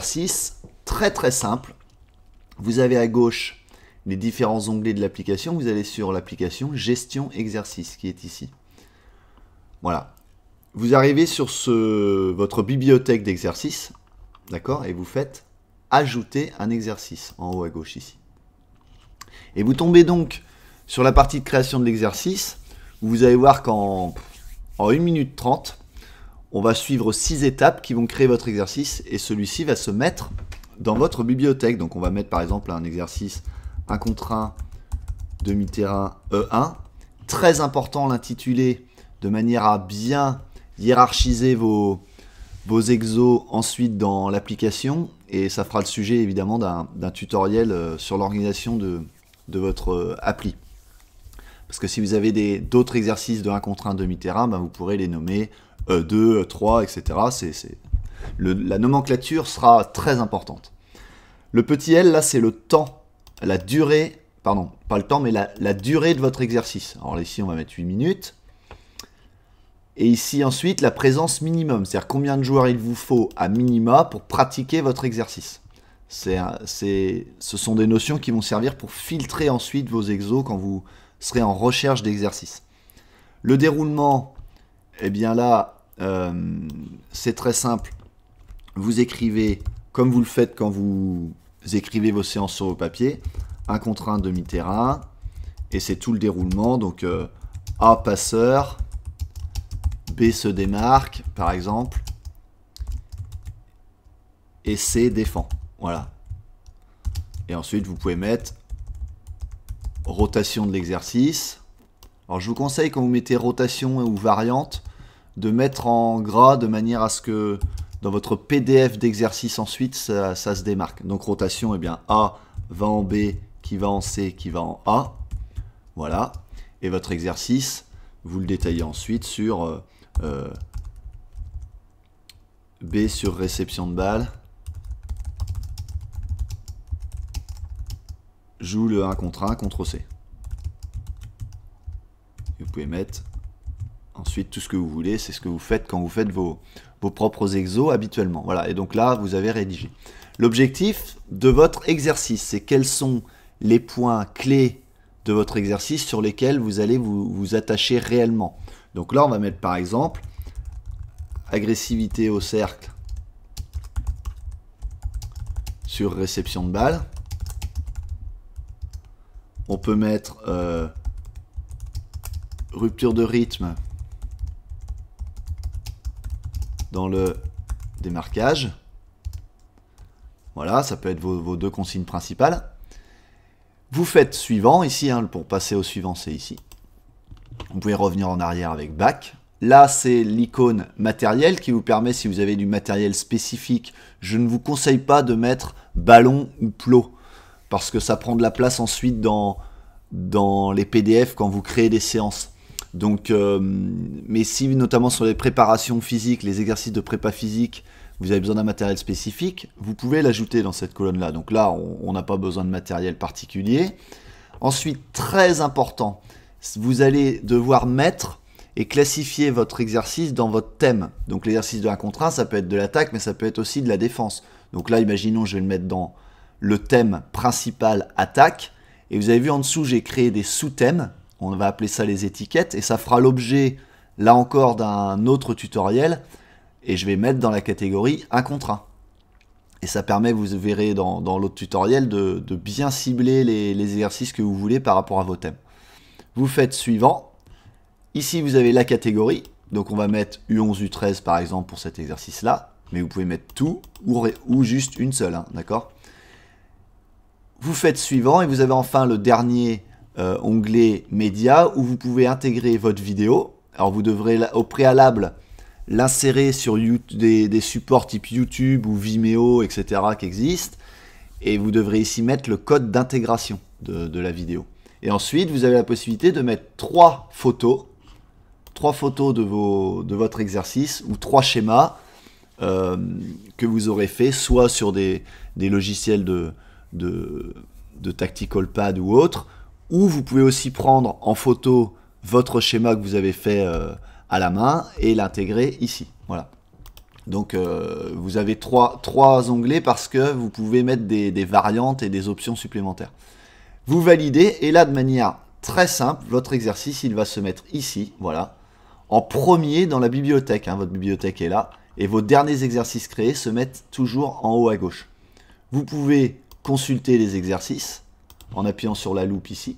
exercice très très simple. Vous avez à gauche les différents onglets de l'application. Vous allez sur l'application Gestion exercice qui est ici. Voilà. Vous arrivez sur ce, votre bibliothèque d'exercices, d'accord, et vous faites Ajouter un exercice en haut à gauche ici. Et vous tombez donc sur la partie de création de l'exercice. Vous allez voir qu'en en 1 minute 30, on va suivre six étapes qui vont créer votre exercice et celui-ci va se mettre dans votre bibliothèque. Donc on va mettre par exemple un exercice 1 contre 1, demi-terrain E1. Très important l'intituler de manière à bien hiérarchiser vos, exos ensuite dans l'application et ça fera le sujet évidemment d'un tutoriel euh, sur l'organisation de, votre euh, appli. Parce que si vous avez d'autres exercices de 1 contre 1 demi-terrain, ben, vous pourrez les nommer 2, 3, etc. C'est, la nomenclature sera très importante. Le petit L, là, c'est le temps, la durée, pardon, pas le temps, mais la, durée de votre exercice. Alors ici, on va mettre 8 minutes. Et ici, ensuite, la présence minimum, c'est-à-dire combien de joueurs il vous faut à minima pour pratiquer votre exercice. C'est, ce sont des notions qui vont servir pour filtrer ensuite vos exos quand vous serez en recherche d'exercice. Le déroulement, eh bien là, euh, c'est très simple. Vous écrivez, comme vous le faites quand vous écrivez vos séances sur vos papiers, un un demi-terrain, et c'est tout le déroulement. Donc euh, A passeur, B se démarque, par exemple, et C défend. Voilà. Et ensuite, vous pouvez mettre rotation de l'exercice. Alors je vous conseille quand vous mettez rotation ou variante, de mettre en gras de manière à ce que dans votre PDF d'exercice ensuite, ça, se démarque. Donc rotation, et eh bien A va en B, qui va en C, qui va en A. Voilà. Et votre exercice, vous le détaillez ensuite sur euh, euh, B sur réception de balle. Joue le 1 contre 1 contre C. Vous pouvez mettre Ensuite, tout ce que vous voulez, c'est ce que vous faites quand vous faites vos, propres exos habituellement. Voilà, et donc là, vous avez rédigé. L'objectif de votre exercice, c'est quels sont les points clés de votre exercice sur lesquels vous allez vous, attacher réellement. Donc là, on va mettre par exemple agressivité au cercle sur réception de balle. On peut mettre euh, rupture de rythme dans le démarquage. Voilà, ça peut être vos, deux consignes principales. Vous faites suivant ici, hein, pour passer au suivant, c'est ici. Vous pouvez revenir en arrière avec back. Là, c'est l'icône matériel qui vous permet, si vous avez du matériel spécifique, je ne vous conseille pas de mettre ballon ou plot, parce que ça prend de la place ensuite dans, dans les PDF quand vous créez des séances. Donc, euh, mais si notamment sur les préparations physiques, les exercices de prépa physique, vous avez besoin d'un matériel spécifique, vous pouvez l'ajouter dans cette colonne-là. Donc là, on n'a pas besoin de matériel particulier. Ensuite, très important, vous allez devoir mettre et classifier votre exercice dans votre thème. Donc l'exercice de la contre ça peut être de l'attaque, mais ça peut être aussi de la défense. Donc là, imaginons, je vais le mettre dans le thème principal attaque. Et vous avez vu en dessous, j'ai créé des sous-thèmes on va appeler ça les étiquettes, et ça fera l'objet, là encore, d'un autre tutoriel, et je vais mettre dans la catégorie un contrat. Et ça permet, vous verrez dans, l'autre tutoriel, de, bien cibler les, exercices que vous voulez par rapport à vos thèmes. Vous faites suivant. Ici, vous avez la catégorie. Donc on va mettre U11, U13 par exemple pour cet exercice-là. Mais vous pouvez mettre tout ou, ou juste une seule, hein, d'accord Vous faites suivant et vous avez enfin le dernier euh, onglet média où vous pouvez intégrer votre vidéo. Alors vous devrez au préalable l'insérer sur des, supports type YouTube ou Vimeo, etc. qui existent. Et vous devrez ici mettre le code d'intégration de, la vidéo. Et ensuite, vous avez la possibilité de mettre trois photos, trois photos de, votre exercice ou trois schémas euh, que vous aurez fait, soit sur des, des logiciels de, de, de Tactical Pad ou autre, ou vous pouvez aussi prendre en photo votre schéma que vous avez fait euh, à la main et l'intégrer ici. Voilà. Donc euh, vous avez trois, onglets parce que vous pouvez mettre des, variantes et des options supplémentaires. Vous validez et là de manière très simple, votre exercice il va se mettre ici, voilà, en premier dans la bibliothèque. Hein. votre bibliothèque est là et vos derniers exercices créés se mettent toujours en haut à gauche. Vous pouvez consulter les exercices en appuyant sur la loupe ici.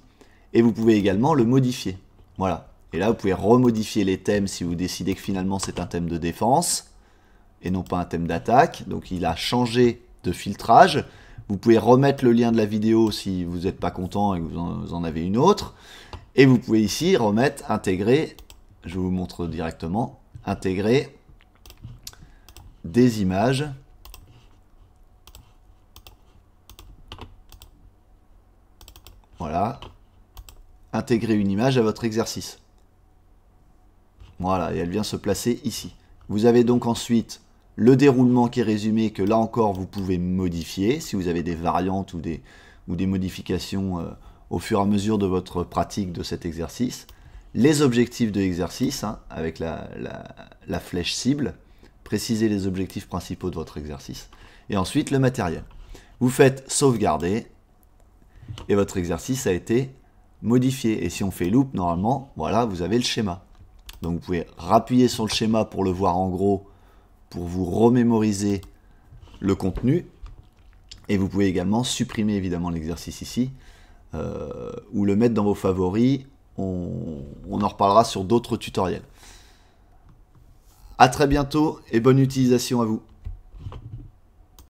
Et vous pouvez également le modifier. Voilà. Et là, vous pouvez remodifier les thèmes si vous décidez que finalement c'est un thème de défense et non pas un thème d'attaque. Donc il a changé de filtrage. Vous pouvez remettre le lien de la vidéo si vous n'êtes pas content et que vous en, avez une autre. Et vous pouvez ici remettre, intégrer, je vous montre directement, intégrer des images intégrer une image à votre exercice. Voilà, et elle vient se placer ici. Vous avez donc ensuite le déroulement qui est résumé, que là encore vous pouvez modifier, si vous avez des variantes ou des, ou des modifications euh, au fur et à mesure de votre pratique de cet exercice. Les objectifs de l'exercice, hein, avec la, la flèche cible, préciser les objectifs principaux de votre exercice. Et ensuite, le matériel. Vous faites sauvegarder, et votre exercice a été modifier. Et si on fait loop, normalement, voilà, vous avez le schéma. Donc vous pouvez rappuyer sur le schéma pour le voir en gros, pour vous remémoriser le contenu. Et vous pouvez également supprimer évidemment l'exercice ici, euh, ou le mettre dans vos favoris. On, on en reparlera sur d'autres tutoriels. à très bientôt et bonne utilisation à vous.